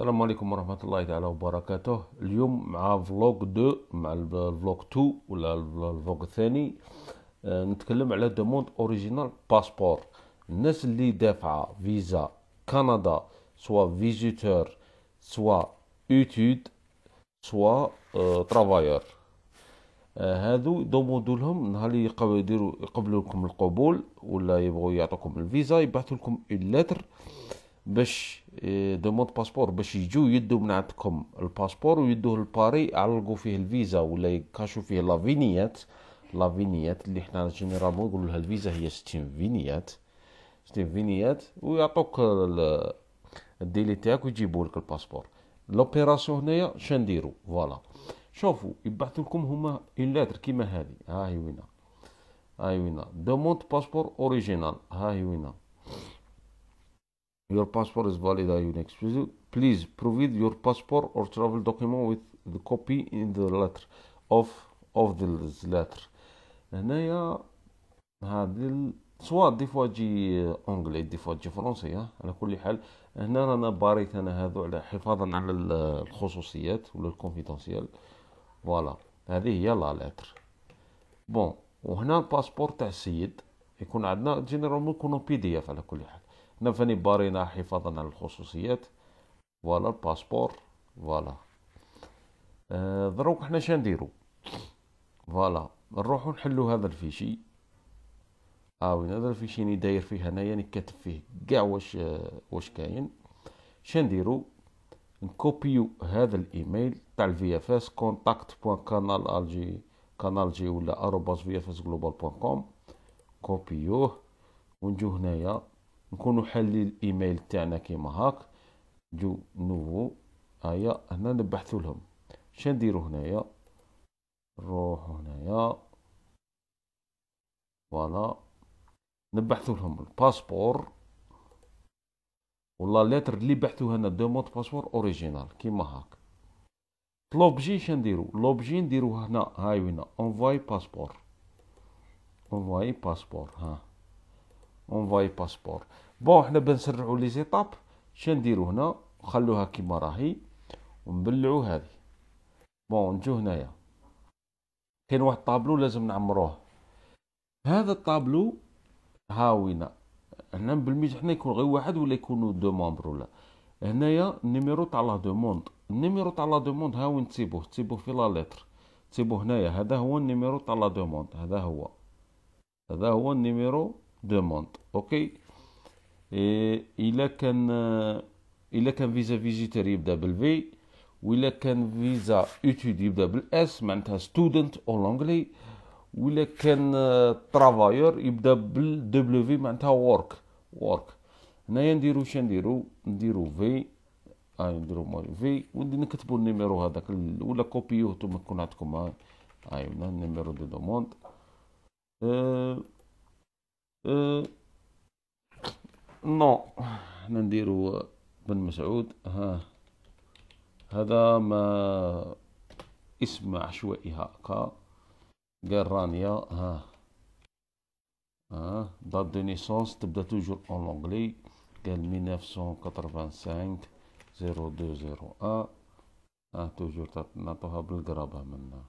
السلام عليكم ورحمة الله تعالى وبركاته اليوم مع فلوج دو مع الفلوج تو ولا الفلوج الثاني آه، نتكلم على دوموند اوريجينال باسبور الناس اللي دافعة فيزا كندا سوا فيزيتور سوا اوتود سوا أه ترافاير آه، هادو دوموندو لهم نهار اللي يديرو يقبلو لكم القبول ولا يبغوا يعطوكم الفيزا يبعثوا لكم اللتر باش إيه، دوموند باسبور باش يجو يدو من عندكم الباسبور ويدوه لباري يعلقوا فيه الفيزا ولا يكاشوا فيه لافينيات لافينيات اللي حنا جينيرالمون نقولوا لها الفيزا هي ستين فينيات ستين فينيات ويعطوك الديلي تاعك ويجيبوا لك الباسبور لوبيراسيون هنايا شنديرو فوالا شوفوا يبعثوا لكم هما اون لاتر كيما هذه ها هي وينها ها هي وينها دوموند باسبور اوريجينال ها هي وينها your passport is valid are you please provide your passport or travel document with the copy in the letter of of the letter هنايا هذه سواء ديفوا جي اونجلي ديفوا جي فرونسي على كل حال هنا رانا باريت انا هذو على حفاظا على الخصوصيات ولا الكونفيدونسيال فوالا هذه هي لا لاتر بون وهنا الباسبور تاع السيد يكون عندنا جينيرالمون يكونوا بي دي اف على كل حال نفني بارينا حفاظا على الخصوصيات فوالا الباسبور فوالا آه دروك حنا شنديرو فوالا نروحو نحلو هذا الفيشي آه هذا الفيشي اللي داير فيه هنايا يعني كاتب فيه كاع واش آه، واش كاين شنديرو نكوبيو هذا الايميل تاع الفي اف اس كونتاكت بوان كانال الجي كانال جي ولا اروباس في اف اس جلوبال بوان كوم كوبيوه ونجو هنايا نكونو حالين الايميل تاعنا كيما هاك جو نوفو هيا هنا نبحثو لهم شنديرو هنايا نروح هنايا فوالا نبحثو لهم الباسبور ولا لاتر اللي بحثوها هنا دوموند باسبور اوريجينال كيما هاك لوبجي شنديرو لوبجي نديروه هنا هاي وينا اونفواي باسبور اونفواي باسبور ها اونفاي باسبور بون حنا بنسرعوا لي زيتاب شنديرو هنا نخلوها كيما راهي ونبلعو هذه بون نجو هنايا كاين واحد الطابلو لازم نعمروه هذا الطابلو هاوينا هنا بالميز حنا يكون غير واحد ولا يكونوا دو مومبر ولا هنايا النيميرو تاع لا دوموند النيميرو تاع لا دوموند ها وين تسيبوه تسيبوه في لا لتر تسيبوه هنايا هذا هو النيميرو تاع لا دوموند هذا هو هذا هو النيميرو demande اوكي الا كان الا كان فيزا فيزيتير يبدا بالفي ولا كان فيزا اتود يبدا بالاس معناتها ستودنت او لونجلي ولا كان ترافايور يبدا بالدبليو معناتها وورك وورك هنايا نديرو واش نديرو نديرو في اي نديرو موري في وندي نكتبو النيميرو هذاك ولا كوبيوه نتوما تكون عندكم اي هنا النيميرو دو دوموند أه أه، نو حنا نديرو بن مسعود ها هذا ما اسم عشوائي هاكا قال رانيا ها ها دات دو نيسونس تبدا توجور اون لونجلي قال زيرو دو زيرو ان ها توجور نعطوها بالقرابة منا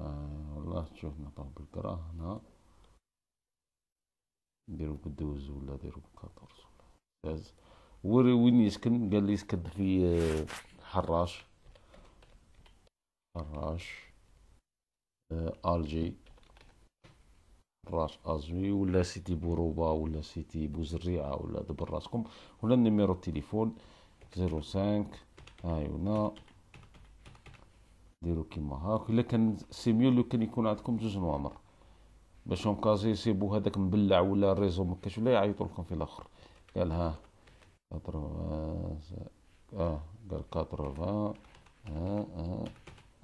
ها والله تشوف نعطوها بالقرابة هنا نديرو كدوز ولا نديرو كاطرز داز هو وين يسكن قال لي يسكن في آه، حراش حراش الجي آه، حراش ازوي ولا سيتي بوروبا ولا سيتي بوزريعه ولا دبر راسكم ولا النيميرو التليفون زيرو سانك هايونا ديرو كيما هاك الا كان سي لو كان يكون عندكم جوج نوامر باش هم كازي يسيبو هذاك مبلع ولا الريزو مكاش ولا يعيطوا لكم في الاخر قال ها اه قال ها ها آه، آه.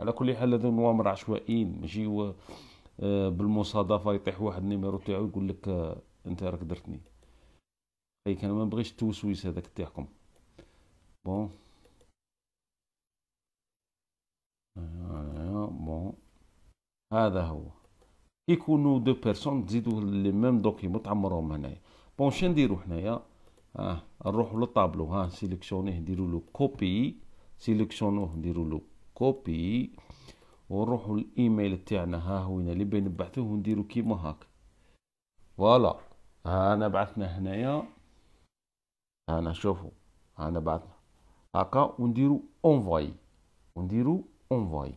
على كل حال هذو نوامر عشوائيين ماشي آه، بالمصادفه يطيح واحد النيميرو تاعو يقول لك انت راك درتني اي كان ما نبغيش التوسويس هذاك تاعكم بون بون هذا هو كيكونوا دو بيرسون تزيدوا لي ميم دوكيمون تعمرهم هنايا بون شنو نديرو حنايا اه نروحو للطابلو ها سيليكسيونيه نديرو لو كوبي سيليكسيونوه نديرو لو كوبي ونروحو الايميل تاعنا ها هو هنا اللي بين نبعثوه ونديرو كيما هاك فوالا ها انا بعثنا هنايا انا شوفوا انا بعثنا هاكا ونديرو اونفاي ونديرو اونفاي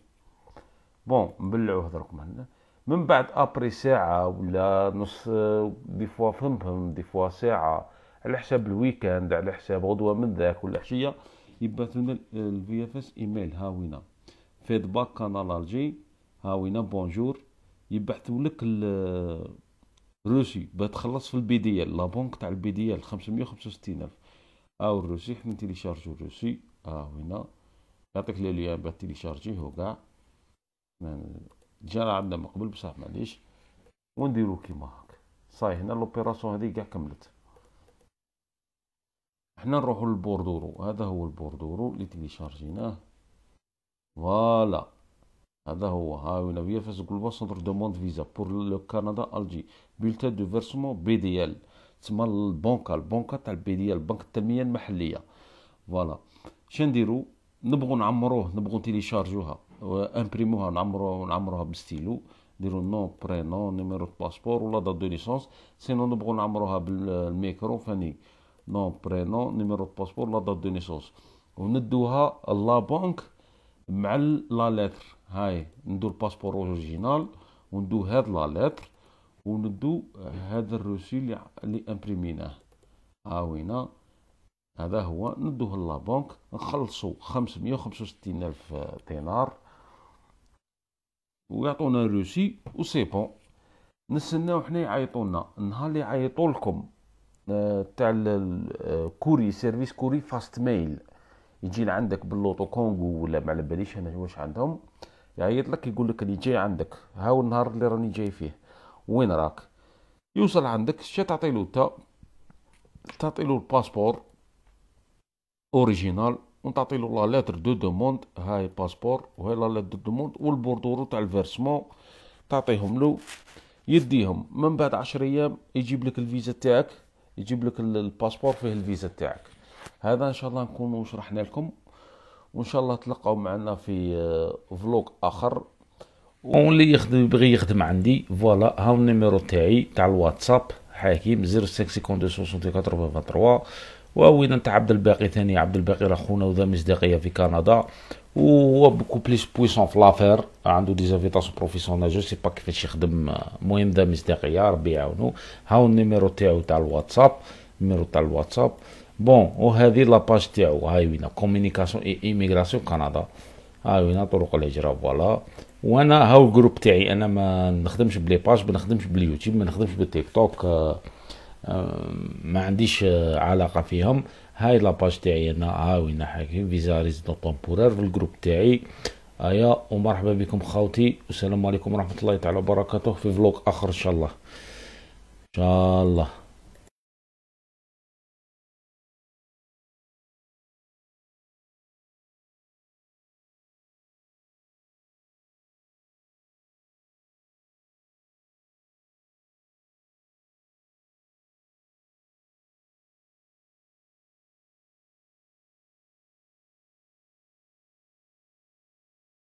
بون نبلعوه درك من هنا من بعد ابري ساعه ولا نص آه، دي فوا فهمهم دي فوا ساعه على حساب الويكاند على حساب غدوه من ذاك ولا عشيه يبعث لنا الفي اف آه، اس ايميل ها وينا فيدباك كانال الجي وينا بونجور يبعثوا لك الروسي آه، تخلص في البي دي ال لا بونك تاع البي دي ال 565 الف او الروسي حنا تيليشارجو الروسي ها وينا يعطيك لي ليان باه تيليشارجيه وكاع جانا عندنا من قبل بصح معليش ونديرو كيما هاك صاي هنا لوبيراسيون هذه كاع كملت حنا نروحو للبوردورو هذا هو البوردورو اللي تيليشارجيناه فوالا هذا هو ها هنا هي فاس جلوبال سونتر دوموند فيزا بور لو كندا الجي بيلتا دو فيرسمون بي دي ال تسمى البنكة البنكة تاع البي دي ال بنك التنمية المحلية فوالا شنديرو نبغو نعمروه نبغو نتيليشارجوها وامبريموها نعمروها ونعمروها بالستيلو نديرو نو برينو نيميرو دو باسبور ولا دات دو ليسونس سينو نبغو نعمروها بالميكرو فاني نو برينو نيميرو دو باسبور ولا دات دو ليسونس وندوها لا بانك مع لا لتر هاي ندو الباسبور اوريجينال وندو هاد لا لتر وندو هاد الروسي اللي امبريميناه امبريميناه وينا هذا هو ندوه لا بانك نخلصو خمسمية وخمسة وستين الف دينار ويعطونا روسي سي بون نستناو حنا يعيطونا النهار اللي يعيطولكم لكم آه، تاع الكوري آه، سيرفيس كوري فاست ميل يجي لعندك باللوطو كونغو ولا ما على باليش انا واش عندهم يعيط لك يقول لك اللي جاي عندك هاو النهار اللي راني جاي فيه وين راك يوصل عندك شا تعطيلو تا تعطيلو الباسبور اوريجينال ونعطي له لا لتر دو دوموند هاي باسبور وهاي لا لتر دو دوموند والبوردورو تاع الفيرسمون تعطيهم له يديهم من بعد عشر ايام يجيب لك الفيزا تاعك يجيب لك الباسبور فيه الفيزا تاعك هذا ان شاء الله نكون شرحنا لكم وان شاء الله تلقاو معنا في فلوق اخر اللي يخدم يبغي يخدم عندي فوالا هاو النيميرو تاعي تاع الواتساب حكيم 0652 84 23 وايضا تاع عبد الباقي ثاني عبد الباقي راه خونا وذا مصداقيه في كندا وهو بوكو بليس بويسون في لافير عنده ديزافيتاسيون بروفيسيونيل جو سي با كيفاش يخدم المهم ذا مصداقيه ربي يعاونو هاو النيميرو تاعو تاع الواتساب النيميرو تاع الواتساب بون وهذه لاباج تاعو هاي وينا كومينيكاسيون اي ايميغراسيون كندا هاي وينا طرق الهجره فوالا وانا هاو الجروب تاعي انا ما نخدمش بلي باج ما نخدمش باليوتيوب ما نخدمش بالتيك توك آه ما عنديش آه، علاقه فيهم هاي لاباج تاعي انا هاوينا حكي فيزا ريزيدون تومبورير في الجروب تاعي ايا ومرحبا بكم خاوتي والسلام عليكم ورحمه الله تعالى وبركاته في فلوق اخر ان شاء الله ان شاء الله